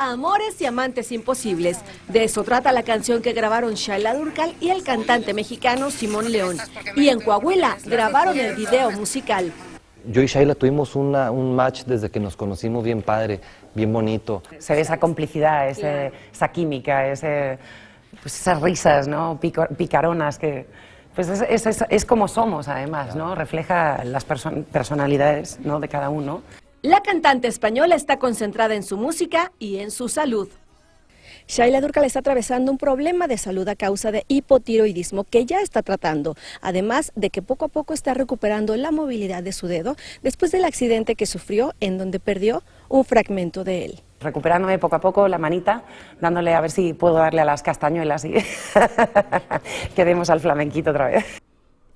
Amores y Amantes Imposibles. De eso trata la canción que grabaron Shaila Durcal y el cantante mexicano Simón León. Y en Coahuila grabaron el video musical. Yo y Shaila tuvimos un match desde que nos conocimos bien padre, bien bonito. Se ve esa complicidad, esa química, pues esas risas ¿no? picaronas que... Pues es, como somos, además, Refleja las personalidades de cada uno. La cantante española está concentrada en su música y en su salud. Shaila le está atravesando un problema de salud a causa de hipotiroidismo que ya está tratando, además de que poco a poco está recuperando la movilidad de su dedo después del accidente que sufrió en donde perdió un fragmento de él. Recuperándome poco a poco la manita, dándole a ver si puedo darle a las castañuelas y quedemos al flamenquito otra vez.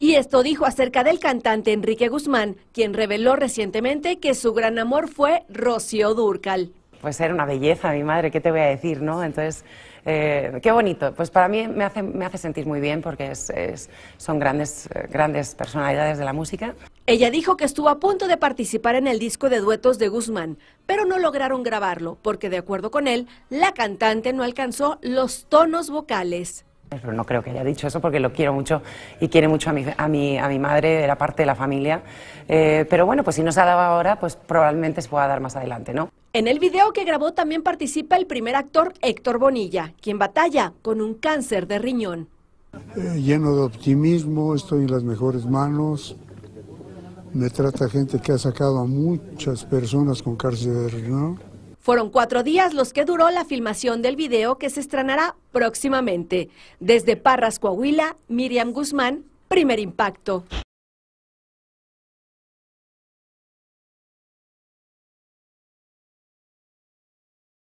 Y esto dijo acerca del cantante Enrique Guzmán, quien reveló recientemente que su gran amor fue Rocío Durcal. Pues era una belleza, mi madre, ¿qué te voy a decir, no? Entonces, eh, qué bonito. Pues para mí me hace, sentir muy bien porque son grandes, eh, grandes personalidades de la música. Ella dijo que estuvo a punto de participar en el disco de duetos de Guzmán, pero no lograron grabarlo porque, de acuerdo con él, la cantante no alcanzó los tonos vocales pero no creo que haya dicho eso porque lo quiero mucho y quiere mucho a mi, a mi, a mi madre, era parte de la familia. Eh, pero bueno, pues si no se ha dado ahora, pues probablemente se pueda dar más adelante, ¿no? En el video que grabó también participa el primer actor Héctor Bonilla, quien batalla con un cáncer de riñón. Eh, lleno de optimismo, estoy en las mejores manos. Me trata gente que ha sacado a muchas personas con cáncer de riñón fueron cuatro días los que duró la filmación del video que se estrenará próximamente. Desde Parras, Coahuila, Miriam Guzmán, Primer Impacto.